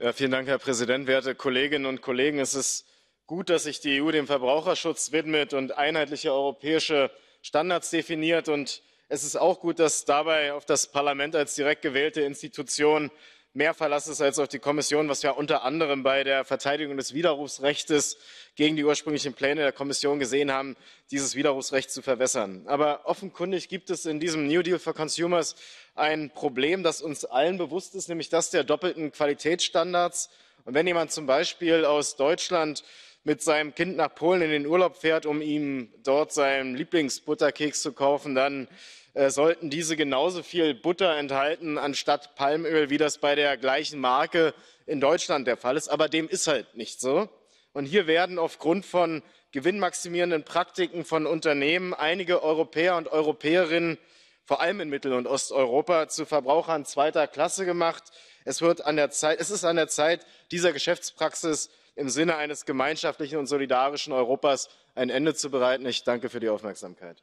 Ja, vielen Dank, Herr Präsident, werte Kolleginnen und Kollegen. Es ist gut, dass sich die EU dem Verbraucherschutz widmet und einheitliche europäische Standards definiert. Und es ist auch gut, dass dabei auf das Parlament als direkt gewählte Institution mehr Verlass ist als auf die Kommission, was wir unter anderem bei der Verteidigung des Widerrufsrechts gegen die ursprünglichen Pläne der Kommission gesehen haben, dieses Widerrufsrecht zu verwässern. Aber offenkundig gibt es in diesem New Deal for Consumers ein Problem, das uns allen bewusst ist, nämlich das der doppelten Qualitätsstandards. Und wenn jemand zum Beispiel aus Deutschland mit seinem kind nach polen in den urlaub fährt um ihm dort seinen lieblingsbutterkeks zu kaufen dann äh, sollten diese genauso viel butter enthalten anstatt palmöl wie das bei der gleichen marke in deutschland der fall ist. aber dem ist halt nicht so. und hier werden aufgrund von gewinnmaximierenden praktiken von unternehmen einige europäer und europäerinnen vor allem in mittel und osteuropa zu verbrauchern zweiter klasse gemacht es wird an der zeit es ist an der zeit dieser geschäftspraxis im sinne eines gemeinschaftlichen und solidarischen europas ein ende zu bereiten. ich danke für die aufmerksamkeit.